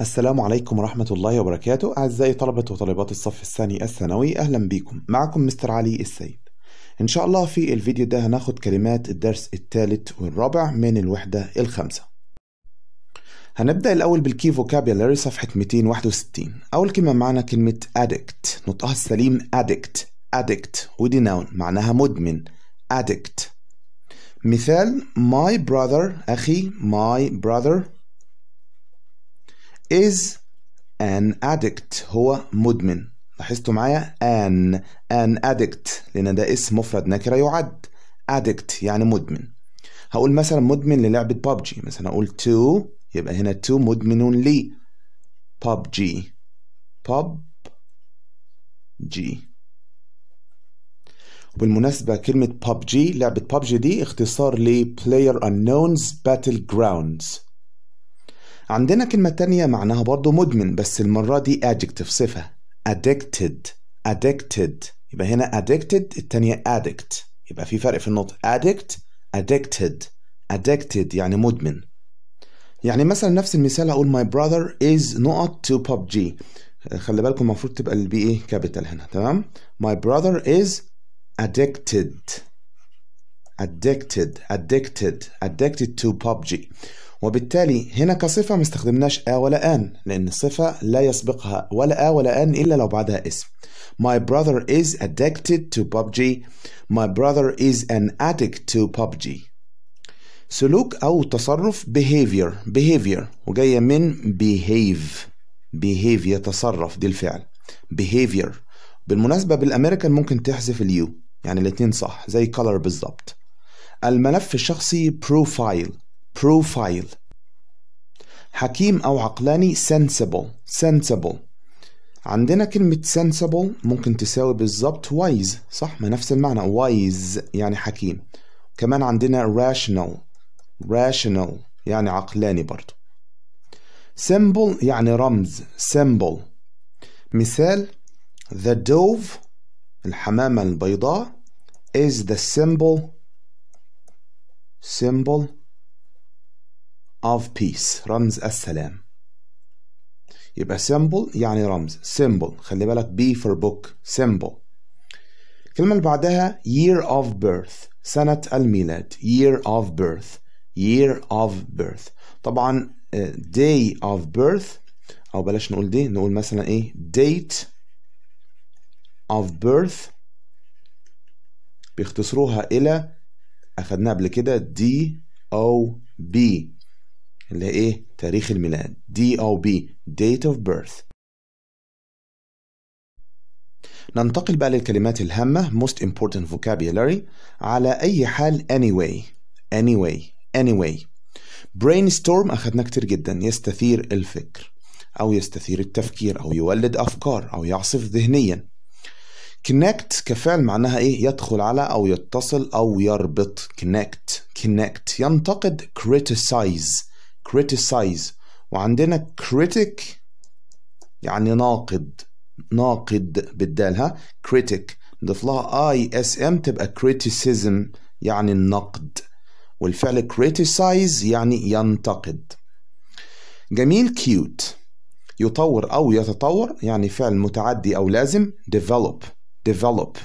السلام عليكم ورحمة الله وبركاته أعزائي طلبة وطالبات الصف الثاني الثانوي أهلا بيكم معكم مستر علي السيد إن شاء الله في الفيديو ده هناخد كلمات الدرس الثالث والرابع من الوحدة الخامسة هنبدأ الأول بالكي فوكابيولاري صفحة 261 أول كلمة معنا كلمة addict نطقها السليم addict addict ودي نون معناها مدمن addict مثال my brother أخي my brother is an addict هو مدمن لاحظتوا معايا an an addict لأن ده اسم مفرد نكرة يعد addict يعني مدمن هقول مثلا مدمن للعبة بابجي مثلا أقول تو يبقى هنا تو مدمن لي بابجي باب جي وبالمناسبة كلمة بابجي لعبة بابجي دي اختصار ل Player Unknown's Battlegrounds عندنا كلمة تانية معناها برضو مدمن بس المرة دي adjective صفة addicted addicted يبقى هنا addicted التانية addict يبقى في فرق في النطق addict addicted addicted يعني مدمن يعني مثلا نفس المثال هقول my brother is not to PUBG خلي بالكم المفروض تبقى البي ايه كابيتال هنا تمام my brother is addicted addicted addicted addicted to PUBG وبالتالي هنا كصفة ما استخدمناش آ ولا آن لأن الصفة لا يسبقها ولا آ ولا آن إلا لو بعدها اسم My brother is addicted to PUBG My brother is an addict to PUBG سلوك أو تصرف behavior behavior وجاية من behave behave يتصرف دي الفعل behavior بالمناسبة بالأمريكان ممكن تحذف اليو يعني الاتنين صح زي color بالظبط الملف الشخصي profile profile حكيم أو عقلاني sensible sensible عندنا كلمة sensible ممكن تساوي بالظبط wise صح ما نفس المعنى wise يعني حكيم كمان عندنا rational rational يعني عقلاني برضو symbol يعني رمز symbol مثال the dove الحمامة البيضاء is the symbol symbol of peace رمز السلام يبقى symbol يعني رمز symbol خلي بالك بي for book symbol الكلمة اللي بعدها year of birth سنة الميلاد year of birth year of birth طبعا آه، day of birth أو بلاش نقول دي نقول مثلا إيه date of birth بيختصروها إلى أخدناها قبل كده D O B اللي هي ايه تاريخ الميلاد دي او بي date of birth ننتقل بقى للكلمات الهامة most important vocabulary على أي حال anyway anyway anyway brainstorm أخذنا كتير جدا يستثير الفكر أو يستثير التفكير أو يولد أفكار أو يعصف ذهنيا connect كفعل معناها إيه يدخل على أو يتصل أو يربط connect connect ينتقد criticize criticize وعندنا critic يعني ناقد ناقد بالدال ها critic نضيف لها اي اس ام تبقى criticism يعني النقد والفعل criticize يعني ينتقد جميل كيوت يطور أو يتطور يعني فعل متعدي أو لازم develop develop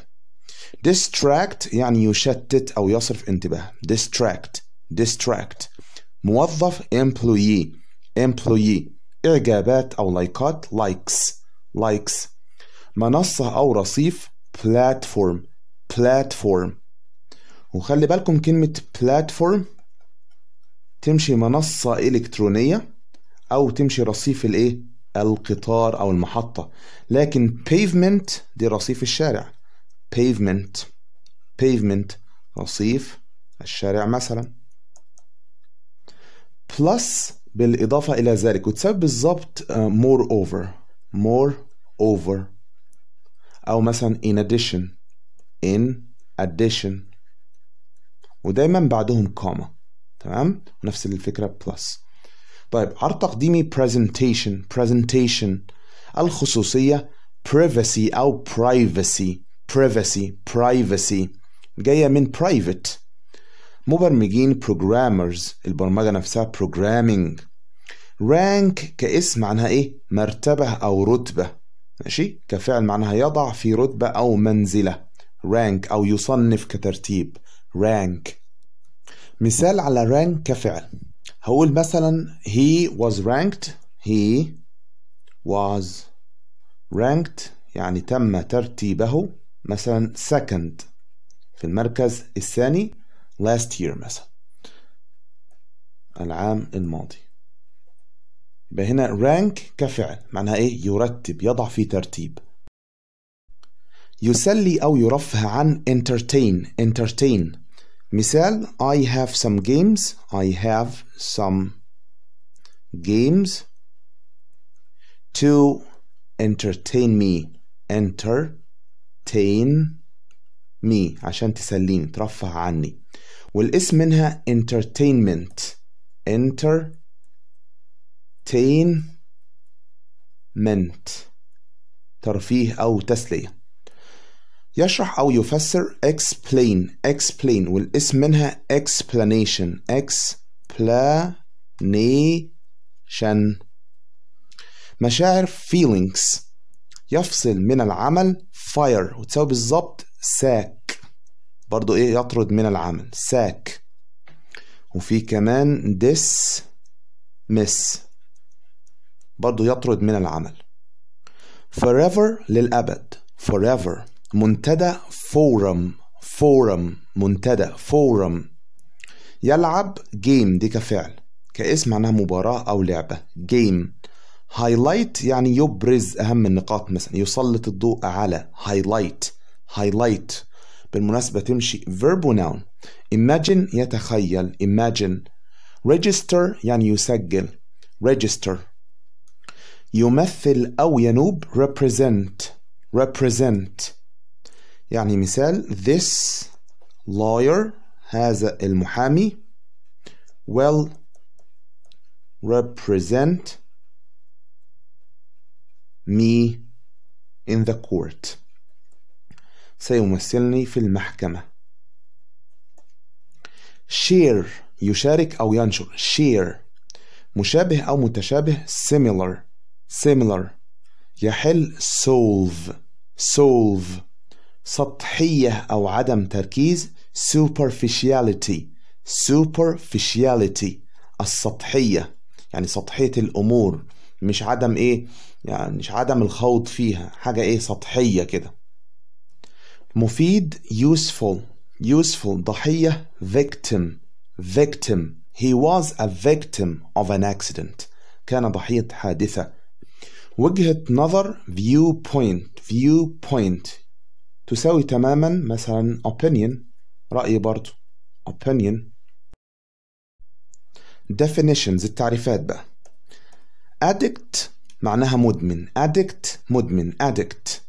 distract يعني يشتت أو يصرف انتباه distract distract موظف employee employee إعجابات أو لايكات likes likes منصة أو رصيف platform platform وخلي بالكم كلمة platform تمشي منصة إلكترونية أو تمشي رصيف الإيه؟ القطار أو المحطة لكن pavement دي رصيف الشارع pavement pavement رصيف الشارع مثلاً بلس بالإضافة إلى ذلك وتساوي بالظبط مور أوفر مور أوفر أو مثلا in addition in addition ودايما بعدهم كوما تمام نفس الفكرة بلس طيب عرض تقديمي presentation presentation الخصوصية privacy أو privacy privacy privacy جاية من private مبرمجين programmers البرمجة نفسها programming rank كاسم معناها ايه مرتبة او رتبة ماشي كفعل معناها يضع في رتبة او منزلة rank او يصنف كترتيب rank مثال على rank كفعل هقول مثلا he was ranked he was ranked يعني تم ترتيبه مثلا second في المركز الثاني last year مثلا العام الماضي يبقى هنا rank كفعل معناها ايه يرتب يضع في ترتيب يسلي أو يرفه عن entertain entertain مثال I have some games I have some games to entertain me entertain me عشان تسليني ترفه عني والاسم منها entertainment entertainment ترفيه أو تسلية يشرح أو يفسر explain explain والاسم منها explanation explanation مشاعر feelings يفصل من العمل fire وتساوي بالظبط sack برضو ايه يطرد من العمل ساك وفي كمان ديس مس برضو يطرد من العمل forever للأبد forever منتدى فورم فورم منتدى فورم يلعب جيم دي كفعل كاسم معناها مباراة أو لعبة جيم هايلايت يعني يبرز أهم النقاط مثلا يسلط الضوء على هايلايت هايلايت بالمناسبة تمشي verb noun imagine يتخيل imagine register يعني يسجل register يمثل أو ينوب represent represent يعني مثال this lawyer هذا المحامي will represent me in the court سيمثلني في المحكمة شير يشارك أو ينشر شير مشابه أو متشابه similar similar يحل solve solve سطحية أو عدم تركيز superficiality superficiality السطحية يعني سطحية الأمور مش عدم إيه يعني مش عدم الخوض فيها حاجة إيه سطحية كده مفيد useful useful ضحية victim victim he was a victim of an accident كان ضحية حادثة وجهة نظر viewpoint viewpoint تساوي تماما مثلا opinion رأي برضو opinion definitions التعريفات بقى addict معناها مدمن addict مدمن addict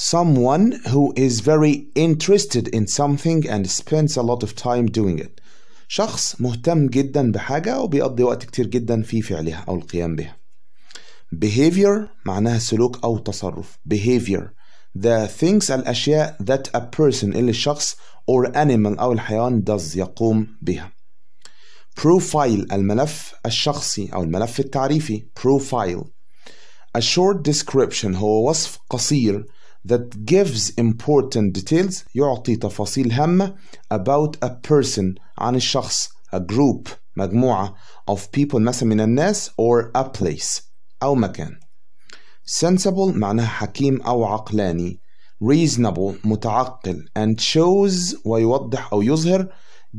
someone who is very interested in something and spends a lot of time doing it شخص مهتم جدا بحاجة وبيقضي وقت كتير جدا في فعلها أو القيام بها behavior معناها سلوك أو تصرف behavior the things الأشياء that a person اللي الشخص or animal أو الحيوان does يقوم بها profile الملف الشخصي أو الملف التعريفي profile a short description هو وصف قصير that gives important details يعطي تفاصيل هامة about a person عن الشخص a group مجموعة of people مثلا من الناس or a place أو مكان sensible معناها حكيم أو عقلاني reasonable متعقل and shows ويوضح أو يظهر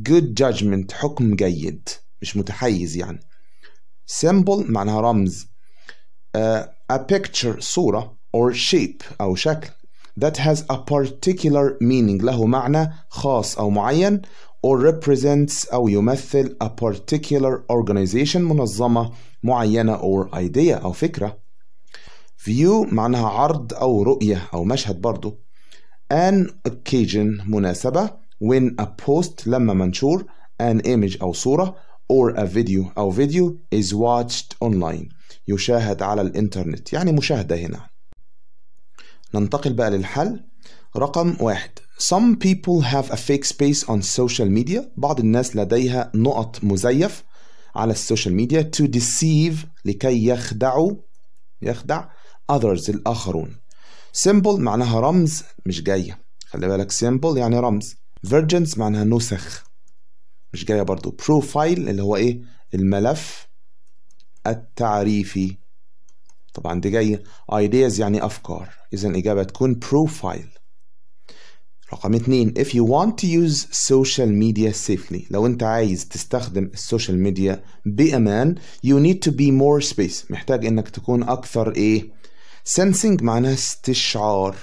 good judgment حكم جيد مش متحيز يعني symbol معناها رمز uh, a picture صورة or shape أو شكل that has a particular meaning له معنى خاص أو معين or represents أو يمثل a particular organization منظمة معينة or idea أو فكرة view معناها عرض أو رؤية أو مشهد برضو an occasion مناسبة when a post لما منشور an image أو صورة or a video أو video is watched online يشاهد على الإنترنت يعني مشاهدة هنا ننتقل بقى للحل رقم واحد Some people have a fake space on social media بعض الناس لديها نقط مزيف على السوشيال ميديا to deceive لكي يخدعوا يخدع others الآخرون symbol معناها رمز مش جاية خلي بالك symbol يعني رمز virgins معناها نسخ مش جاية برضو profile اللي هو ايه الملف التعريفي طبعا دي جايه ideas يعني افكار اذا الاجابه تكون بروفايل رقم اتنين if you want to use social media safely لو انت عايز تستخدم السوشيال ميديا بامان you need to be more space محتاج انك تكون اكثر ايه sensing معناها استشعار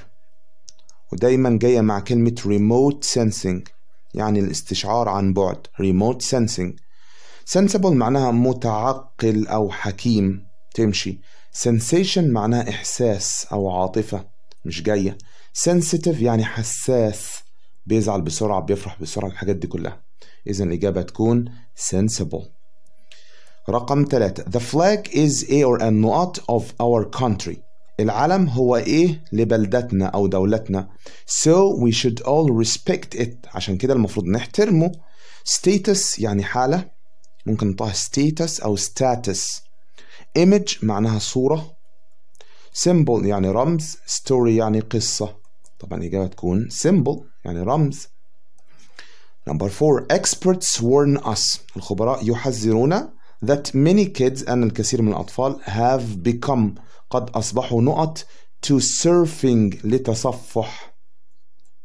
ودايما جايه مع كلمه remote sensing يعني الاستشعار عن بعد remote sensing sensible معناها متعقل او حكيم تمشي sensation معناه إحساس أو عاطفة مش جاية sensitive يعني حساس بيزعل بسرعة بيفرح بسرعة الحاجات دي كلها إذا الإجابة تكون sensible رقم ثلاثة The flag is a or a not of our country العلم هو إيه لبلدتنا أو دولتنا So we should all respect it عشان كده المفروض نحترمه Status يعني حالة ممكن نطها status أو status image معناها صورة symbol يعني رمز story يعني قصة طبعا الإجابة تكون symbol يعني رمز Number four, experts warn us. الخبراء يحذرون that many kids أن الكثير من الأطفال have become قد أصبحوا نقط to surfing لتصفح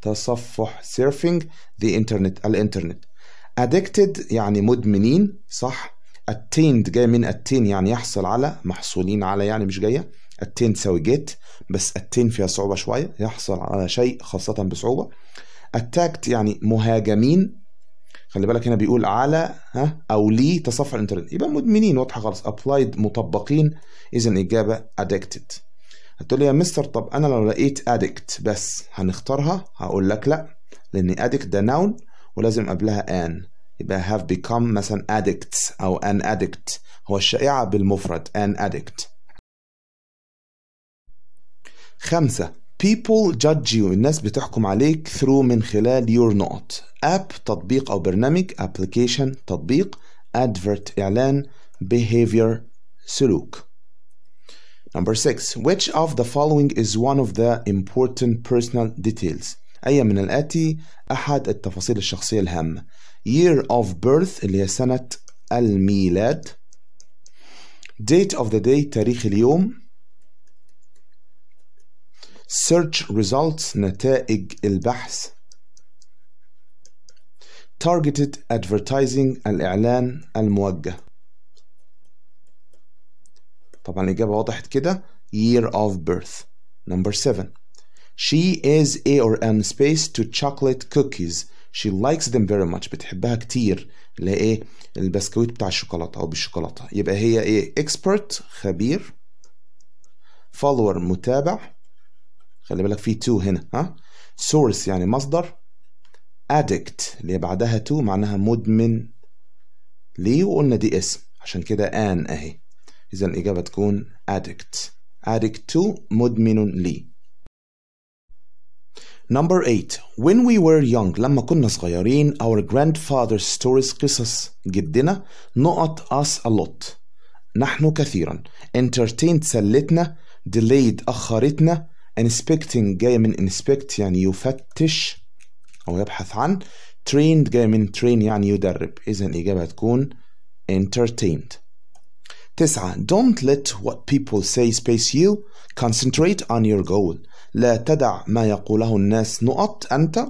تصفح surfing the internet الإنترنت addicted يعني مدمنين صح التيند جاي من التين يعني يحصل على محصولين على يعني مش جايه التين تساوي جيت بس التين فيها صعوبه شويه يحصل على شيء خاصه بصعوبه اتاكت يعني مهاجمين خلي بالك هنا بيقول على ها او لي تصفح الانترنت يبقى مدمنين واضحه خالص ابلايد مطبقين اذا الاجابه ادكتد هتقول لي يا مستر طب انا لو لقيت ادكت بس هنختارها هقول لك لا لان ادكت ده نون ولازم قبلها ان يبقى have become مثلا addicts أو an addict هو الشائعة بالمفرد an addict خمسة people judge you الناس بتحكم عليك through من خلال your نقط app تطبيق أو برنامج application تطبيق advert إعلان behavior سلوك Number six, which of the following is one of the important personal details? أي من الآتي أحد التفاصيل الشخصية الهامة year of birth اللي هي سنة الميلاد date of the day تاريخ اليوم search results نتائج البحث targeted advertising الإعلان الموجه طبعا الإجابة وضحت كده year of birth number 7 she is a or m space to chocolate cookies she likes them very much بتحبها كتير لايه البسكويت بتاع الشوكولاته او بالشوكولاته يبقى هي ايه expert خبير follower متابع خلي بالك في تو هنا ها source يعني مصدر addict اللي بعدها تو معناها مدمن ليه وقلنا دي اسم عشان كده ان اهي اذا الاجابه تكون addict addict to مدمن ليه Number 8 When we were young لما كنا صغيرين our grandfather's stories قصص جدنا not us a lot نحن كثيرا entertained سلتنا delayed أخرتنا inspecting جاي من inspect يعني يفتش أو يبحث عن trained جاي من train يعني يدرب إذا الإجابة تكون entertained تسعة Don't let what people say space you Concentrate on your goal لا تدع ما يقوله الناس نقط أنت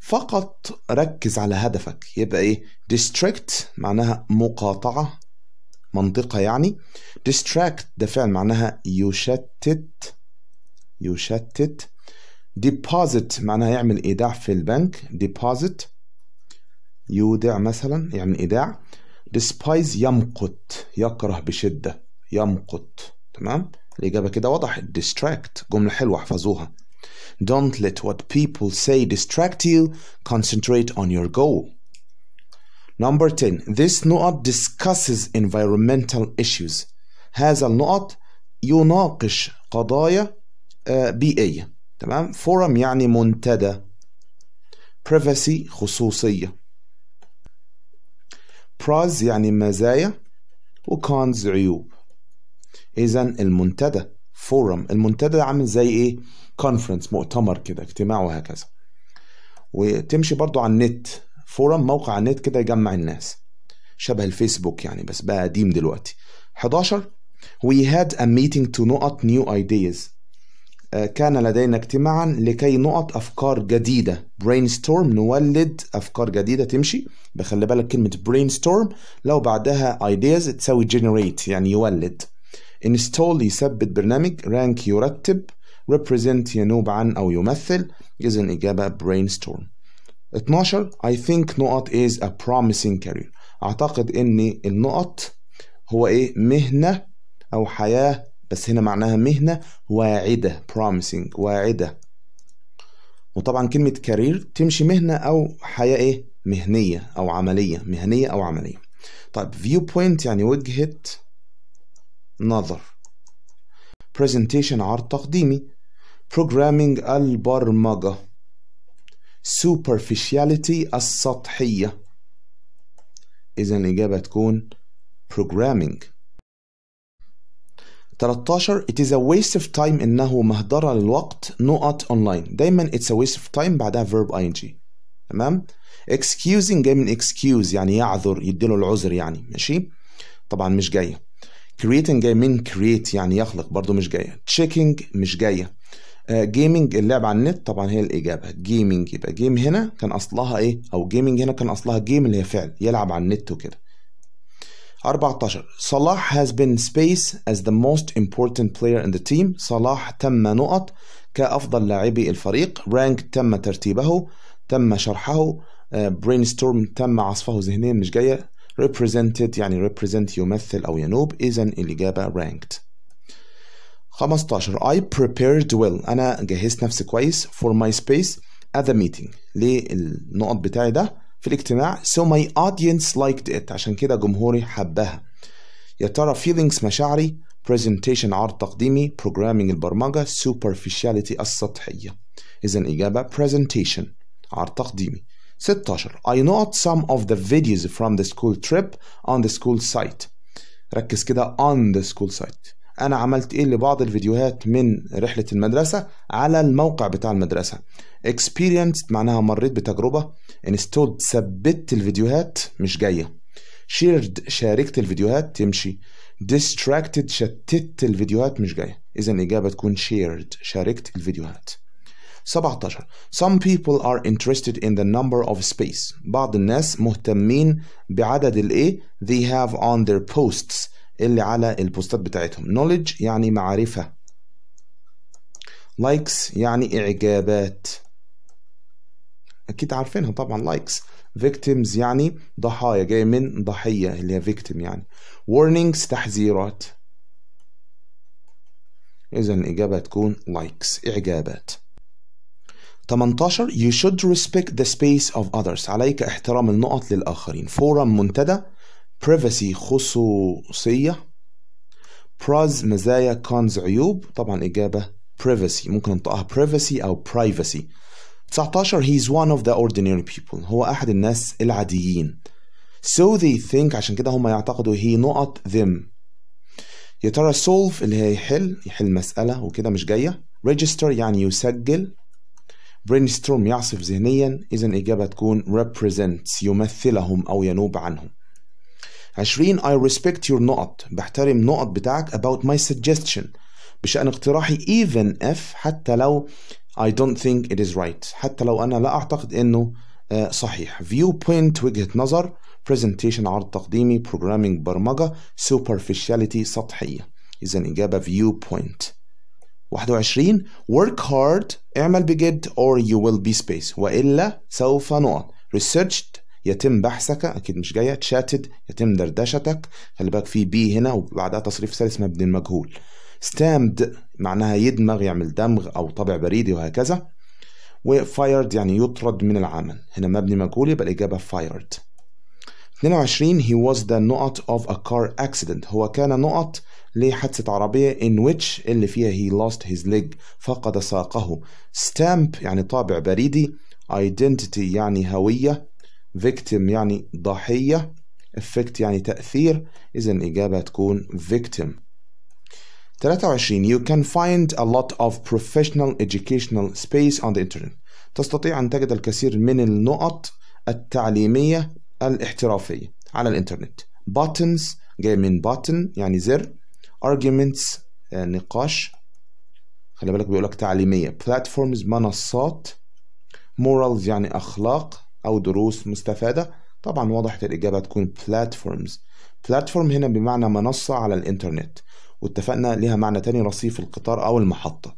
فقط ركز على هدفك يبقى إيه distract معناها مقاطعة منطقة يعني distract ده فعل معناها يشتت يشتت deposit معناها يعمل إيداع في البنك deposit يودع مثلا يعمل يعني إيداع despise يمقت يكره بشدة يمقت تمام الإجابة كده واضح distract جملة حلوة احفظوها Don't let what people say distract you concentrate on your goal Number 10 This نقط discusses environmental issues هذا النقط يناقش قضايا بيئية تمام forum يعني منتدى privacy خصوصية pros يعني مزايا وكونز عيوب إذا المنتدى فورم المنتدى عامل زي إيه؟ كونفرنس مؤتمر كده اجتماع وهكذا وتمشي برضو على النت فورم موقع على النت كده يجمع الناس شبه الفيسبوك يعني بس بقى قديم دلوقتي 11 We had a meeting to نقط new ideas آه، كان لدينا اجتماعا لكي نقط أفكار جديدة brainstorm نولد أفكار جديدة تمشي بخلي بالك كلمة brainstorm لو بعدها ideas تساوي generate يعني يولد install يثبت برنامج rank يرتب represent ينوب عن أو يمثل إذا الإجابة brainstorm 12 I think نقط is a promising career أعتقد إن النقط هو إيه مهنة أو حياة بس هنا معناها مهنة واعدة promising واعدة وطبعا كلمة كارير تمشي مهنة أو حياة إيه مهنية أو عملية مهنية أو عملية طيب فيو بوينت يعني وجهة نظر presentation عرض تقديمي programming البرمجة superficiality السطحية إذا الإجابة تكون programming 13 it is a waste of time إنه مهدرة للوقت نقط online دايما it's a waste of time بعدها verb ing تمام excusing جاي من excuse يعني يعذر يديله العذر يعني ماشي طبعا مش جايه كرييتنج جاي من كرييت يعني يخلق برضو مش جايه تشيكينج مش جايه جيمنج آه، اللعب على النت طبعا هي الاجابه جيمنج يبقى جيم هنا كان اصلها ايه او جيمنج هنا كان اصلها جيم اللي هي فعل يلعب على النت وكده 14 صلاح has been space as the most important player in the team صلاح تم نقط كأفضل لاعبي الفريق rank تم ترتيبه تم شرحه ستورم آه، تم عصفه ذهنيا مش جاية represented يعني represent يمثل أو ينوب إذا الإجابة ranked 15 I prepared well أنا جهزت نفسي كويس for my space at the meeting للنقط بتاعي ده في الاجتماع so my audience liked it عشان كده جمهوري حبها يا ترى feelings مشاعري presentation عرض تقديمي programming البرمجة superficiality السطحية إذا الإجابة presentation عرض تقديمي 16 I note some of the videos from the school trip on the school site ركز كده on the school site أنا عملت إيه لبعض الفيديوهات من رحلة المدرسة على الموقع بتاع المدرسة experienced معناها مريت بتجربة installed ثبت الفيديوهات مش جاية shared شاركت الفيديوهات تمشي distracted شتت الفيديوهات مش جاية إذا الإجابة تكون shared شاركت الفيديوهات 17 Some people are interested in the number of space بعض الناس مهتمين بعدد الايه they have on their posts اللي على البوستات بتاعتهم knowledge يعني معرفة likes يعني إعجابات أكيد عارفينها طبعا likes victims يعني ضحايا جاي من ضحية اللي هي victim يعني warnings تحذيرات إذا الإجابة تكون likes إعجابات 18 You should respect the space of others عليك احترام النقط للآخرين فورم منتدى privacy خصوصية pros مزايا cons عيوب طبعا إجابة privacy ممكن ننطقها privacy أو privacy 19 He is one of the ordinary people هو أحد الناس العاديين So they think عشان كده هم يعتقدوا هي نقط them يا ترى solve اللي هي يحل يحل مسألة وكده مش جاية register يعني يسجل برين ستروم يعصف ذهنيا إذا الإجابة تكون represents يمثلهم أو ينوب عنهم 20 I respect your نقط بحترم نقط بتاعك about my suggestion بشأن اقتراحي even if حتى لو I don't think it is right حتى لو أنا لا أعتقد أنه آه، صحيح viewpoint وجهة نظر presentation عرض تقديمي programming برمجة superficiality سطحية إذا إجابة viewpoint 21 work hard اعمل بجد or you will be space وإلا سوف نقط researched يتم بحثك أكيد مش جاية chatted يتم دردشتك خلي بالك في بي هنا وبعدها تصريف ثالث مبني المجهول stamped معناها يدمغ يعمل دمغ أو طبع بريدي وهكذا وفايرد يعني يطرد من العمل هنا مبني مجهول يبقى الإجابة fired 22 he was the نقط of a car accident هو كان نقط لحادثة عربية in which اللي فيها he lost his leg فقد ساقه stamp يعني طابع بريدي identity يعني هوية victim يعني ضحية effect يعني تأثير إذا الإجابة تكون victim 23 You can find a lot of professional educational space on the internet تستطيع أن تجد الكثير من النقط التعليمية الاحترافية على الإنترنت buttons جاي من button يعني زر arguments آه، نقاش خلي بالك بيقول لك تعليمية platforms منصات morals يعني أخلاق أو دروس مستفادة طبعا وضحت الإجابة تكون platforms platform هنا بمعنى منصة على الإنترنت واتفقنا ليها معنى تاني رصيف القطار أو المحطة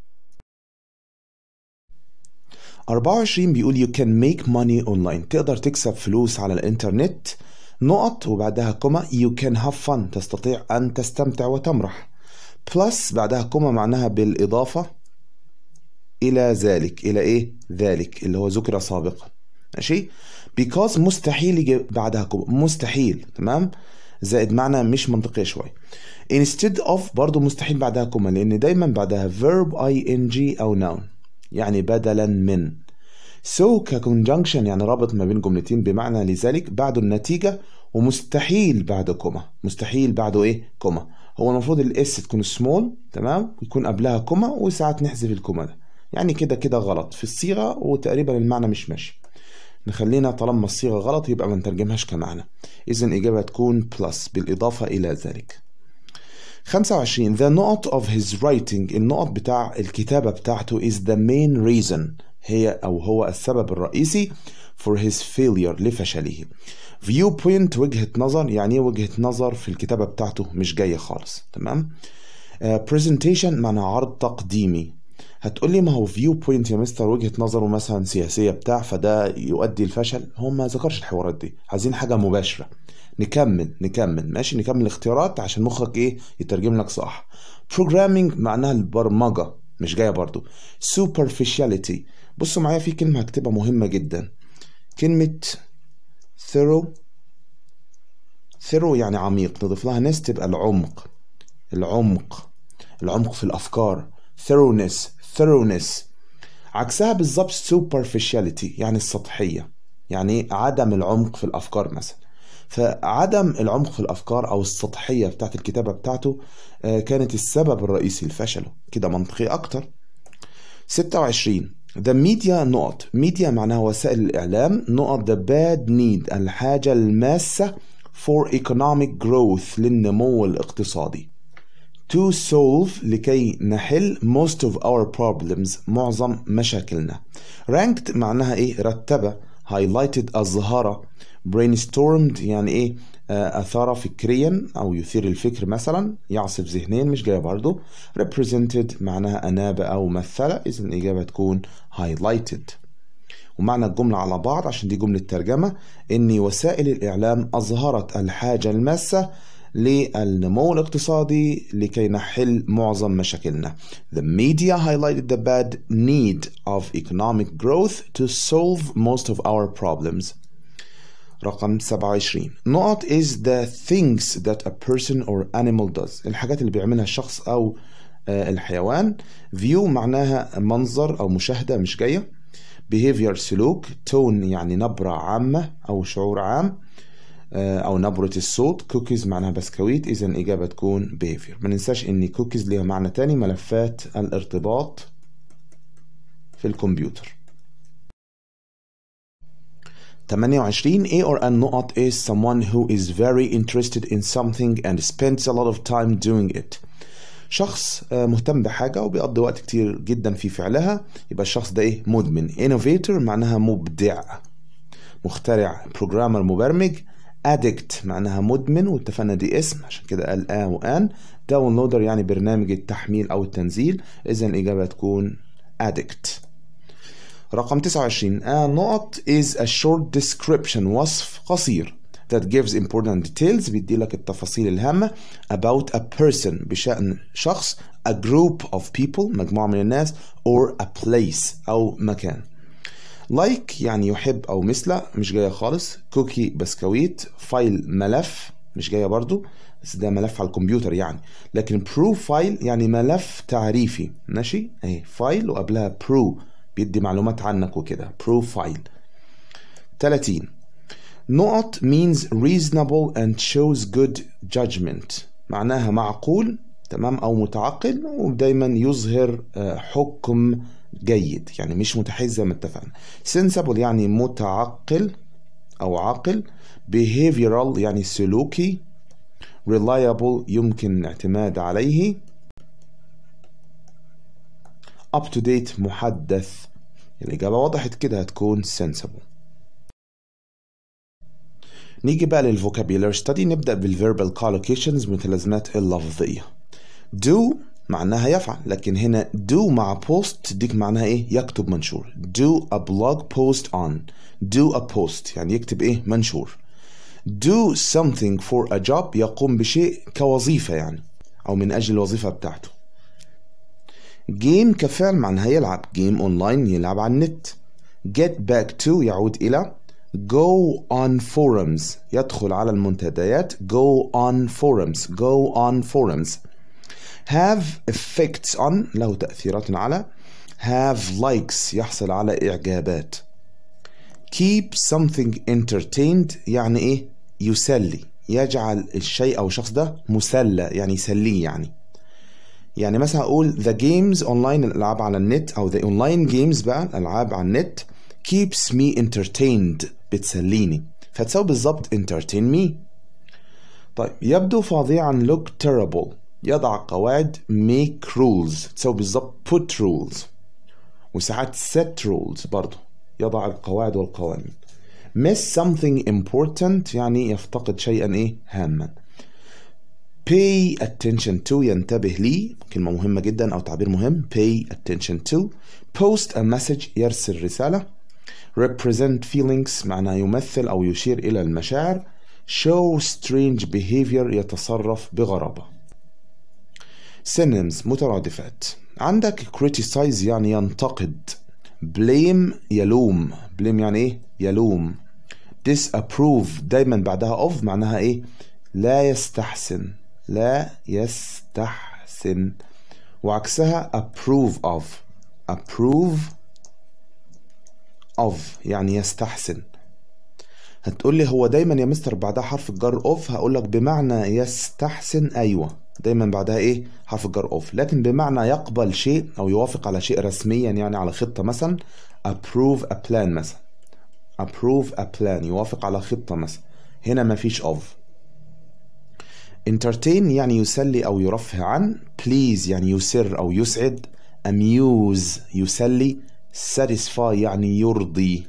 24 بيقول you can make money online تقدر تكسب فلوس على الإنترنت نقط وبعدها كومة you can have fun تستطيع أن تستمتع وتمرح plus بعدها كومة معناها بالإضافة إلى ذلك إلى إيه؟ ذلك اللي هو ذكر سابقا ماشي because مستحيل يجي بعدها كومة مستحيل تمام زائد معنى مش منطقية شوية instead of برضو مستحيل بعدها كومة لأن دايما بعدها verb ing أو noun يعني بدلا من سو so ككونجنكشن يعني رابط ما بين جملتين بمعنى لذلك بعده النتيجة ومستحيل بعده كوما مستحيل بعده ايه كوما هو المفروض الاس تكون سمول تمام ويكون قبلها كوما وساعات نحذف الكوما ده يعني كده كده غلط في الصيغة وتقريبا المعنى مش ماشي نخلينا طالما الصيغة غلط يبقى ما نترجمهاش كمعنى إذا الإجابة تكون بلس بالإضافة إلى ذلك 25 the note of his writing النقط بتاع الكتابة بتاعته is the main reason هي أو هو السبب الرئيسي for his failure لفشله viewpoint وجهة نظر يعني إيه وجهة نظر في الكتابة بتاعته مش جاية خالص تمام uh, presentation معنى عرض تقديمي هتقول لي ما هو فيو بوينت يا مستر وجهة نظره مثلا سياسية بتاع فده يؤدي الفشل هو ما ذكرش الحوارات دي عايزين حاجة مباشرة نكمل نكمل ماشي نكمل اختيارات عشان مخك ايه يترجم لك صح programming معناها البرمجة مش جاية برضو superficiality بصوا معايا في كلمة هكتبها مهمة جدا كلمة ثرو ثرو يعني عميق نضيف لها ناس تبقى العمق العمق العمق في الأفكار ثرونس ثرونس عكسها بالظبط superficiality يعني السطحية يعني عدم العمق في الأفكار مثلا فعدم العمق في الأفكار أو السطحية بتاعت الكتابة بتاعته آه، كانت السبب الرئيسي لفشله كده منطقي أكتر 26 The media نقط media معناها وسائل الإعلام نقط the bad need الحاجة الماسة for economic growth للنمو الاقتصادي to solve لكي نحل most of our problems معظم مشاكلنا ranked معناها ايه رتبة highlighted الظهارة برين ستورمد يعني ايه آه، أثار فكريا أو يثير الفكر مثلا يعصف ذهنيا مش جاية برضه represented معناها أناب أو مثل إذا الإجابة تكون highlighted ومعنى الجملة على بعض عشان دي جملة ترجمة إن وسائل الإعلام أظهرت الحاجة الماسة للنمو الاقتصادي لكي نحل معظم مشاكلنا. The media highlighted the bad need of economic growth to solve most of our problems. رقم 27 نقط is the things that a person or animal does الحاجات اللي بيعملها الشخص أو آه، الحيوان view معناها منظر أو مشاهدة مش جاية behavior سلوك tone يعني نبرة عامة أو شعور عام آه، أو نبرة الصوت كوكيز معناها بسكويت إذا الإجابة تكون behavior ما ننساش إن كوكيز ليها معنى تاني ملفات الارتباط في الكمبيوتر 28 A or N نقط is someone who is very interested in something and spends a lot of time doing it شخص آه، مهتم بحاجة وبيقضي وقت كتير جدا في فعلها يبقى الشخص ده ايه مدمن innovator معناها مبدع مخترع بروجرامر مبرمج addict معناها مدمن واتفقنا دي اسم عشان كده قال آ وآن داونلودر يعني برنامج التحميل أو التنزيل إذا الإجابة تكون addict رقم 29 a نقط is a short description وصف قصير that gives important details بيدي لك التفاصيل الهامة about a person بشأن شخص a group of people مجموعة من الناس or a place أو مكان like يعني يحب أو مثل مش جاية خالص كوكي بسكويت فايل ملف مش جاية برضو بس ده ملف على الكمبيوتر يعني لكن بروفايل يعني ملف تعريفي ماشي اهي فايل وقبلها برو بيدي معلومات عنك وكده بروفايل 30 نقط means reasonable and shows good judgment معناها معقول تمام او متعقل ودايما يظهر آه، حكم جيد يعني مش متحيز زي ما اتفقنا sensible يعني متعقل او عاقل behavioral يعني سلوكي reliable يمكن الاعتماد عليه up to date محدث الإجابة وضحت كده هتكون sensible نيجي بقى للفوكابيولار ستادي نبدأ بالverbal collocations متلازمات اللفظية do معناها يفعل لكن هنا do مع post تديك معناها ايه يكتب منشور do a blog post on do a post يعني يكتب ايه منشور do something for a job يقوم بشيء كوظيفة يعني أو من أجل الوظيفة بتاعته جيم كفعل معنى هيلعب جيم اونلاين يلعب على النت get back to يعود إلى go on forums يدخل على المنتديات go on forums go on forums have effects on له تأثيرات على have likes يحصل على إعجابات keep something entertained يعني إيه يسلي يجعل الشيء أو الشخص ده مسلى يعني يسليه يعني يعني مثلا اقول ذا جيمز اونلاين الالعاب على النت او ذا اونلاين جيمز بقى الالعاب على النت keeps me entertained بتسليني فتساوي بالظبط entertain me طيب يبدو فظيعا look terrible يضع قواعد make rules تساوي بالظبط put rules وساعات set rules برضه يضع القواعد والقوانين miss something important يعني يفتقد شيئا ايه هاما pay attention to ينتبه لي كلمة مهمة جدا أو تعبير مهم pay attention to post a message يرسل رسالة represent feelings معناه يمثل أو يشير إلى المشاعر show strange behavior يتصرف بغرابة synonyms مترادفات عندك criticize يعني ينتقد blame يلوم blame يعني إيه؟ يلوم disapprove دايما بعدها of معناها إيه؟ لا يستحسن لا يستحسن وعكسها approve of approve of يعني يستحسن هتقول لي هو دايما يا مستر بعدها حرف الجر اوف هقول لك بمعنى يستحسن ايوه دايما بعدها ايه حرف الجر اوف لكن بمعنى يقبل شيء او يوافق على شيء رسميا يعني على خطه مثلا approve a plan مثلا approve a plan يوافق على خطه مثلا هنا مفيش of entertain يعني يسلي أو يرفه عن please يعني يسر أو يسعد amuse يسلي satisfy يعني يرضي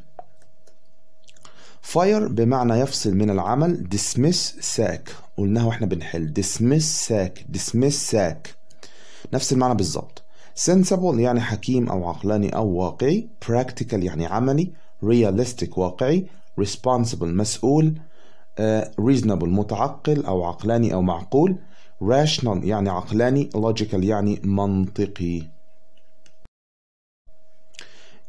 fire بمعنى يفصل من العمل dismiss sack قلناه واحنا بنحل dismiss sack dismiss sack نفس المعنى بالضبط sensible يعني حكيم أو عقلاني أو واقعي practical يعني عملي realistic واقعي responsible مسؤول آه، reasonable متعقل أو عقلاني أو معقول rational يعني عقلاني logical يعني منطقي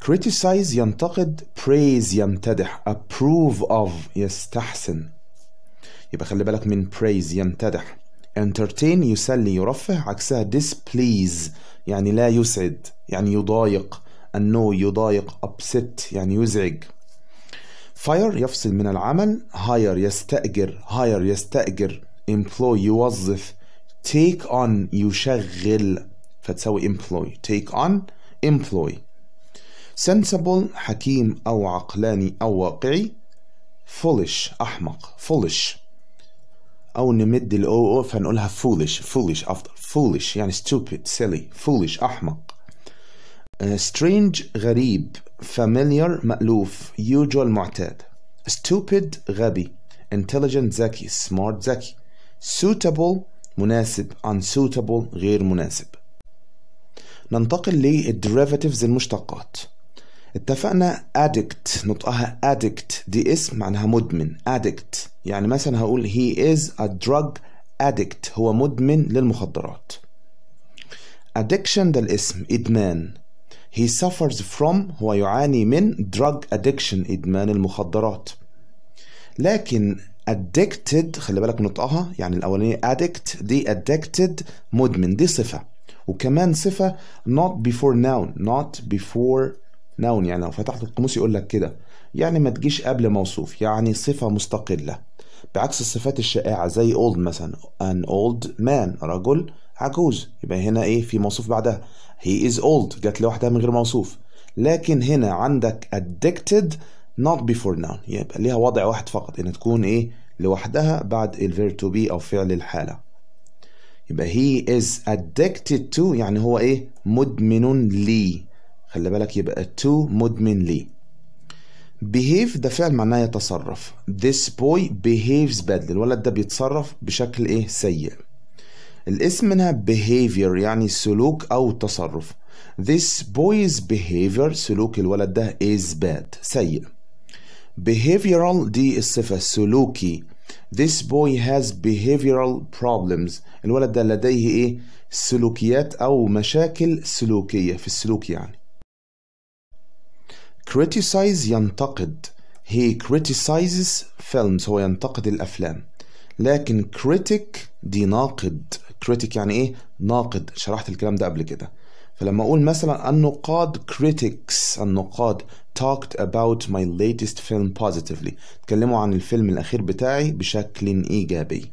criticize ينتقد praise يمتدح approve of يستحسن يبقى خلي بالك من praise يمتدح entertain يسلي يرفه عكسها displease يعني لا يسعد يعني يضايق النو يضايق upset يعني يزعج فاير يفصل من العمل هاير يستأجر هاير يستأجر employ يوظف take on يشغل فتساوي employ take on employ sensible حكيم أو عقلاني أو واقعي foolish أحمق foolish أو نمد الأو أو فنقولها foolish foolish أفضل foolish يعني stupid silly foolish أحمق uh, strange غريب familiar مألوف usual معتاد stupid غبي intelligent ذكي smart ذكي suitable مناسب unsuitable غير مناسب ننتقل للديريفاتيفز المشتقات اتفقنا addict نطقها addict دي اسم معناها مدمن addict يعني مثلا هقول he is a drug addict هو مدمن للمخدرات addiction ده الاسم ادمان he suffers from هو يعاني من drug addiction إدمان المخدرات لكن addicted خلي بالك نطقها يعني الأولانية addict دي addicted مدمن دي صفة وكمان صفة not before noun not before noun يعني لو فتحت القاموس يقول لك كده يعني ما تجيش قبل موصوف يعني صفة مستقلة بعكس الصفات الشائعة زي old مثلا an old man رجل عجوز يبقى هنا ايه في موصوف بعدها هي از اولد جت لوحدها من غير موصوف لكن هنا عندك addicted not before noun يبقى ليها وضع واحد فقط ان تكون ايه لوحدها بعد الفير to be او فعل الحالة يبقى هي از addicted تو يعني هو ايه مدمن لي خلي بالك يبقى تو مدمن لي behave ده فعل معناه يتصرف this boy behaves badly الولد ده بيتصرف بشكل ايه سيء الاسم منها behavior يعني سلوك أو تصرف This boy's behavior سلوك الولد ده is bad سيء behavioral دي الصفة سلوكي This boy has behavioral problems الولد ده لديه إيه؟ سلوكيات أو مشاكل سلوكية في السلوك يعني criticize ينتقد He criticizes films هو ينتقد الأفلام لكن critic دي ناقد كريتيك يعني ايه ناقد شرحت الكلام ده قبل كده فلما اقول مثلا النقاد كريتكس النقاد talked about my latest film positively اتكلموا عن الفيلم الاخير بتاعي بشكل ايجابي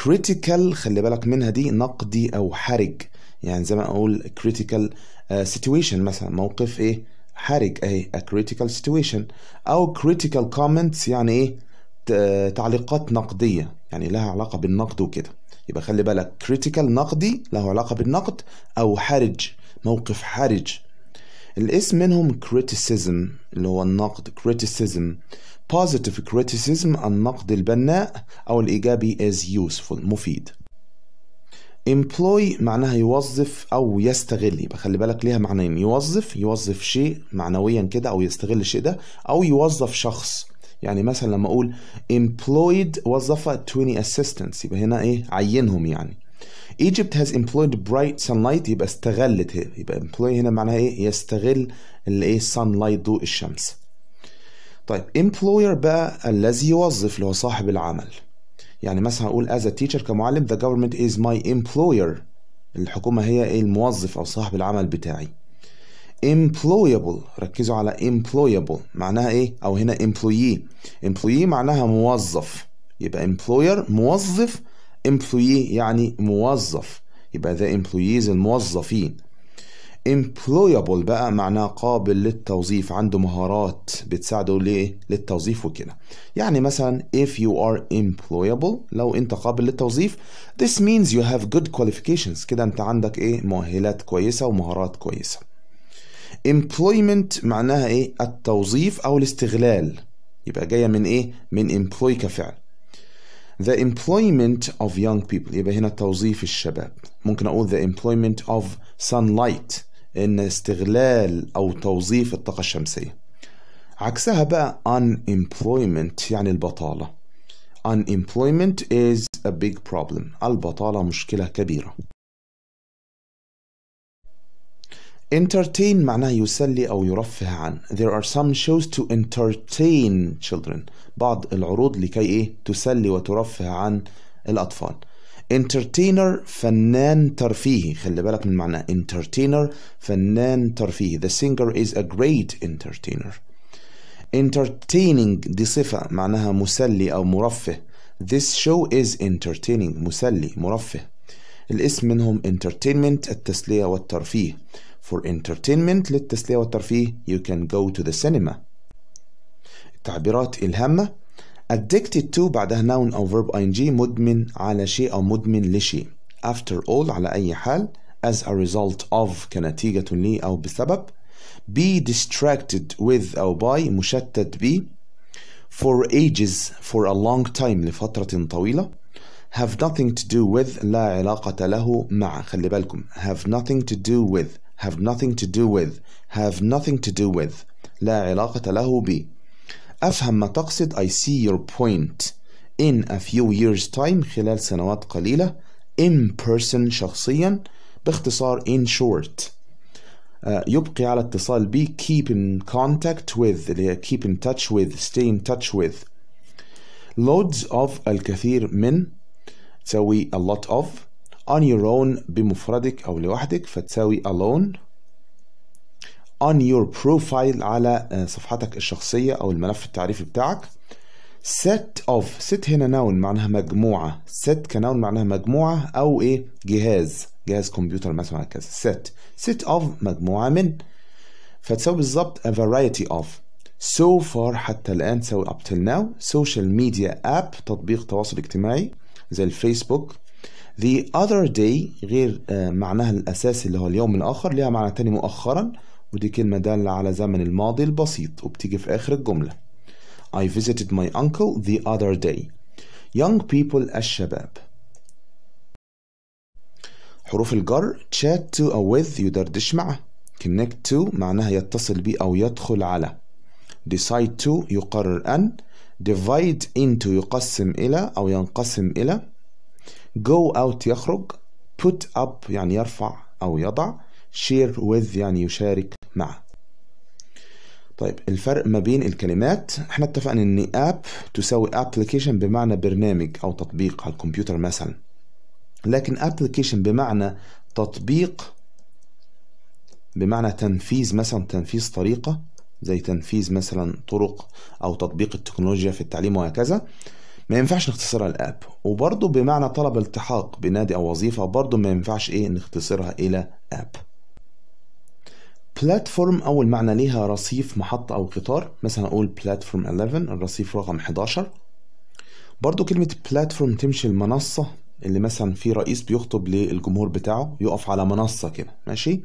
critical خلي بالك منها دي نقدي او حرج يعني زي ما اقول critical آه، situation مثلا موقف ايه حرج اهي a critical situation او critical comments يعني ايه آه، تعليقات نقدية يعني لها علاقة بالنقد وكده يبقى خلي بالك كريتيكال نقدي له علاقة بالنقد أو حرج موقف حرج الاسم منهم criticism اللي هو النقد criticism positive criticism النقد البناء أو الإيجابي is useful مفيد employ معناها يوظف أو يستغل يبقى خلي بالك ليها معنيين يوظف يوظف شيء معنويا كده أو يستغل الشيء ده أو يوظف شخص يعني مثلا لما اقول employed وظف 20 assistants يبقى هنا ايه عينهم يعني Egypt has employed bright sunlight يبقى استغلت هي. يبقى employ هنا معناها ايه يستغل الايه sunlight ضوء الشمس طيب employer بقى الذي يوظف اللي هو صاحب العمل يعني مثلا اقول as a teacher كمعلم the government is my employer الحكومة هي ايه الموظف او صاحب العمل بتاعي employable ركزوا على employable معناها ايه او هنا employee employee معناها موظف يبقى employer موظف employee يعني موظف يبقى ذا employees الموظفين employable بقى معناه قابل للتوظيف عنده مهارات بتساعده ليه للتوظيف وكده يعني مثلا if you are employable لو انت قابل للتوظيف this means you have good qualifications كده انت عندك ايه مؤهلات كويسة ومهارات كويسة employment معناها ايه التوظيف او الاستغلال يبقى جايه من ايه من employ كفعل the employment of young people يبقى هنا توظيف الشباب ممكن اقول the employment of sunlight ان استغلال او توظيف الطاقه الشمسيه عكسها بقى unemployment يعني البطاله unemployment is a big problem البطاله مشكله كبيره Entertain معناه يسلي أو يرفه عن There are some shows to entertain children بعض العروض لكي إيه تسلي وترفه عن الأطفال Entertainer فنان ترفيهي خلي بالك من معناه Entertainer فنان ترفيهي The singer is a great entertainer Entertaining دي صفة معناها مسلي أو مرفه This show is entertaining مسلي مرفه الاسم منهم entertainment التسلية والترفيه For entertainment للتسلية والترفيه you can go to the cinema التعبيرات الهامة addicted to بعدها noun أو verb ing مدمن على شيء أو مدمن لشيء after all على أي حال as a result of كنتيجة لي أو بسبب be distracted with أو by مشتت به for ages for a long time لفترة طويلة have nothing to do with لا علاقة له مع خلي بالكم have nothing to do with have nothing to do with have nothing to do with لا علاقة له ب أفهم ما تقصد I see your point in a few years time خلال سنوات قليلة in person شخصيا باختصار in short يبقي على اتصال ب keep in contact with اللي هي keep in touch with stay in touch with loads of الكثير من تسوي a lot of on your own بمفردك أو لوحدك فتساوي alone on your profile على آه، صفحتك الشخصية أو الملف التعريفي بتاعك set of set هنا noun معناها مجموعة set كنون معناها مجموعة أو إيه جهاز جهاز كمبيوتر مثلا كذا set set of مجموعة من فتساوي بالظبط a variety of so far حتى الآن تساوي up till now social media app تطبيق تواصل اجتماعي زي الفيسبوك The other day غير آه، معناها الأساسي اللي هو اليوم الآخر ليها معنى تاني مؤخرا ودي كلمة دالة على زمن الماضي البسيط وبتيجي في آخر الجملة I visited my uncle the other day Young people الشباب حروف الجر chat to أو with يدردش معه connect to معناها يتصل بيه أو يدخل على decide to يقرر أن divide into يقسم إلى أو ينقسم إلى go out يخرج put up يعني يرفع أو يضع share with يعني يشارك مع طيب الفرق ما بين الكلمات احنا اتفقنا ان app تساوي application بمعنى برنامج او تطبيق على الكمبيوتر مثلا لكن application بمعنى تطبيق بمعنى تنفيذ مثلا تنفيذ طريقة زي تنفيذ مثلا طرق او تطبيق التكنولوجيا في التعليم وهكذا ما ينفعش نختصرها الاب وبرضه بمعنى طلب التحاق بنادي او وظيفه برضه ما ينفعش ايه نختصرها الى اب بلاتفورم اول معنى ليها رصيف محطه او قطار مثلا اقول بلاتفورم 11 الرصيف رقم 11 برضه كلمه بلاتفورم تمشي المنصه اللي مثلا في رئيس بيخطب للجمهور بتاعه يقف على منصه كده ماشي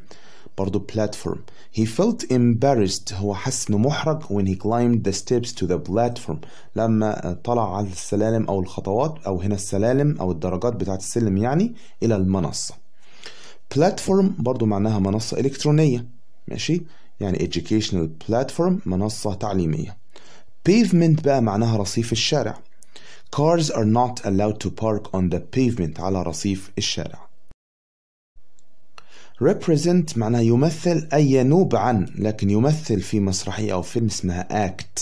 برضو platform he felt embarrassed هو حس انه محرج when he climbed the steps to the platform لما آه، طلع على السلالم او الخطوات او هنا السلالم او الدرجات بتاعت السلم يعني الى المنصه platform برضو معناها منصه الكترونيه ماشي يعني educational platform منصه تعليميه pavement بقى معناها رصيف الشارع cars are not allowed to park on the pavement على رصيف الشارع represent معناه يمثل أي ينوب عن لكن يمثل في مسرحية أو فيلم اسمها act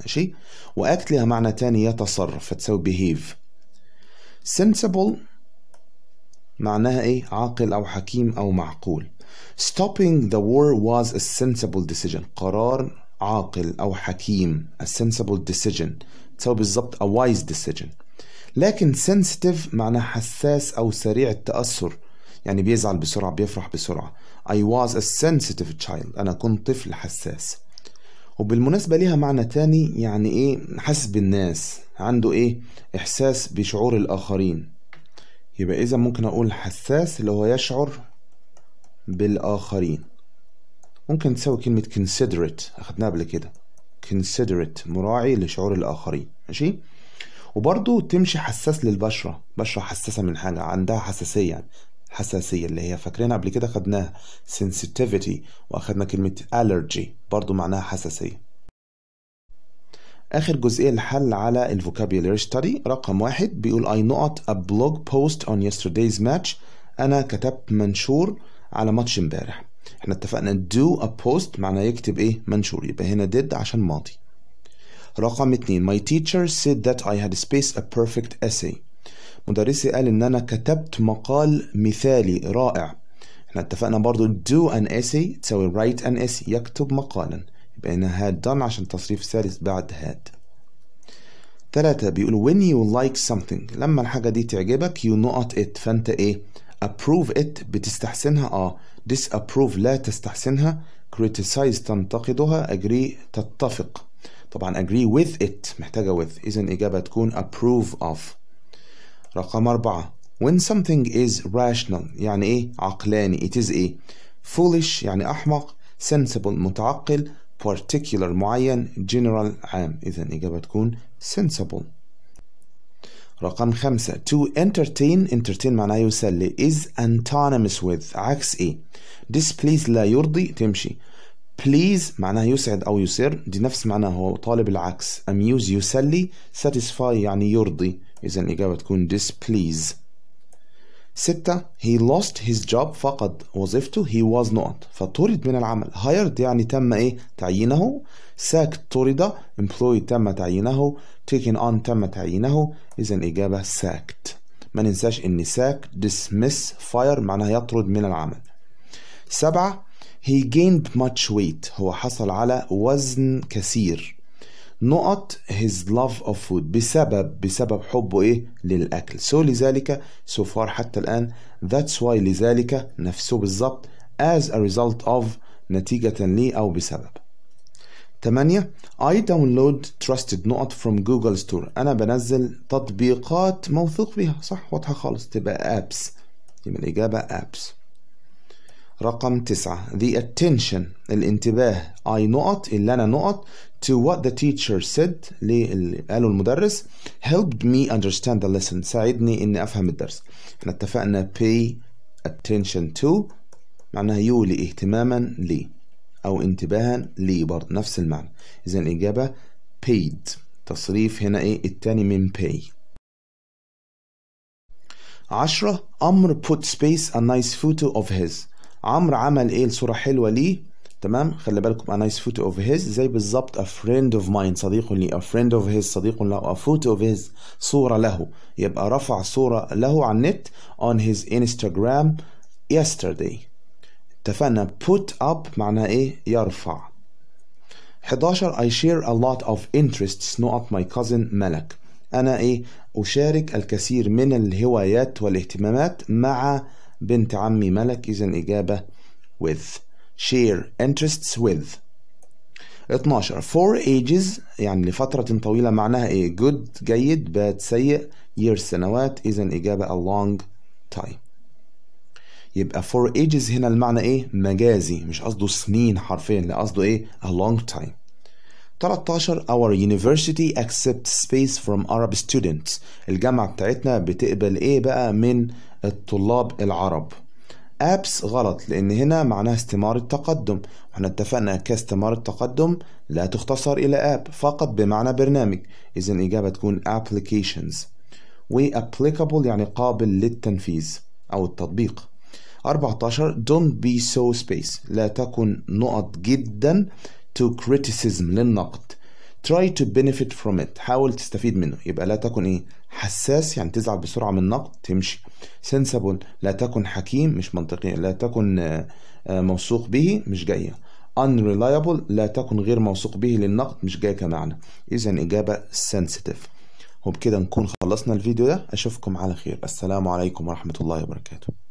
ماشي و act لها معنى تاني يتصرف تسوي behave sensible معناها إيه عاقل أو حكيم أو معقول stopping the war was a sensible decision قرار عاقل أو حكيم a sensible decision تساوي بالضبط a wise decision لكن sensitive معناه حساس أو سريع التأثر يعني بيزعل بسرعة بيفرح بسرعة I was a sensitive child أنا كنت طفل حساس وبالمناسبة ليها معنى تاني يعني إيه حاسس بالناس عنده إيه إحساس بشعور الآخرين يبقى إذا ممكن أقول حساس اللي هو يشعر بالآخرين ممكن تساوي كلمة considerate أخدناها قبل كده considerate مراعي لشعور الآخرين ماشي وبرضه تمشي حساس للبشرة بشرة حساسة من حاجة عندها حساسية يعني حساسية اللي هي فاكرين قبل كده خدناها sensitivity واخدنا كلمة allergy برضو معناها حساسية آخر جزئية الحل على الفوكابيولاري ستادي رقم واحد بيقول I not a blog post on yesterday's match أنا كتبت منشور على ماتش امبارح احنا اتفقنا do a post معناه يكتب ايه منشور يبقى هنا did عشان ماضي رقم اتنين My teacher said that I had space a perfect essay مدرسي قال ان انا كتبت مقال مثالي رائع احنا اتفقنا برضو do an essay تساوي write an essay يكتب مقالا يبقى هنا had done عشان تصريف ثالث بعد had تلاتة بيقول when you like something لما الحاجة دي تعجبك you not it فانت ايه approve it بتستحسنها اه disapprove لا تستحسنها criticize تنتقدها agree تتفق طبعا agree with it محتاجة with إذا إجابة تكون approve of رقم أربعة when something is rational يعني إيه عقلاني it is إيه foolish يعني أحمق sensible متعقل particular معين general عام إذا إجابة تكون sensible رقم خمسة to entertain entertain معناه يسلي is antonymous with عكس ايه displease لا يرضي تمشي please معناه يسعد أو يسر دي نفس معناه هو طالب العكس amuse يسلي satisfy يعني يرضي إذا الإجابة تكون displease ستة he lost his job فقد وظيفته he was not فطرد من العمل hired يعني تم إيه تعيينه sacked طرد employed تم تعيينه taken on تم تعيينه إذا الإجابة sacked ما ننساش إن sack dismiss fire معناها يطرد من العمل سبعة he gained much weight هو حصل على وزن كثير نقط his love of food بسبب بسبب حبه ايه للاكل so لذلك so far حتى الان that's why لذلك نفسه بالظبط as a result of نتيجة لي أو بسبب 8 I download trusted نقط from Google Store أنا بنزل تطبيقات موثوق بها صح واضحة خالص تبقى apps يبقى الإجابة apps رقم تسعة the attention الانتباه I نقط اللي أنا نقط to what the teacher said اللي قاله المدرس helped me understand the lesson ساعدني إني أفهم الدرس احنا اتفقنا pay attention to معناها يولي اهتماما لي أو انتباها لي برضه نفس المعنى إذا الإجابة paid تصريف هنا إيه التاني من pay عشرة أمر put space a nice photo of his عمرو عمل ايه لصوره حلوه ليه تمام خلي بالكم a nice photo of his زي بالظبط a friend of mine صديق لي a friend of his صديق له a photo of his صورة له يبقى رفع صورة له على النت on his Instagram yesterday اتفقنا put up معناه ايه يرفع 11 I share a lot of interests نقط my cousin ملك أنا ايه أشارك الكثير من الهوايات والاهتمامات مع بنت عمي ملك إذا إجابة with share interests with 12 for ages يعني لفترة طويلة معناها إيه good جيد bad سيء years سنوات إذا إجابة a long time يبقى for ages هنا المعنى إيه مجازي مش قصده سنين حرفيا لا قصده إيه a long time 13 our university accepts space from Arab students الجامعة بتاعتنا بتقبل ايه بقى من الطلاب العرب ابس غلط لان هنا معناها استمارة تقدم واحنا اتفقنا كاستمارة تقدم لا تختصر الى اب فقط بمعنى برنامج اذا الاجابة تكون applications و applicable يعني قابل للتنفيذ او التطبيق 14 don't be so space لا تكن نقط جدا to criticism للنقد try to benefit from it حاول تستفيد منه يبقى لا تكن ايه حساس يعني تزعل بسرعة من النقد تمشي سنسبل لا تكن حكيم مش منطقي لا تكن آه، آه، موثوق به مش جايه unreliable لا تكن غير موثوق به للنقد مش جايه كمعنى اذا اجابه sensitive وبكده نكون خلصنا الفيديو ده اشوفكم على خير السلام عليكم ورحمه الله وبركاته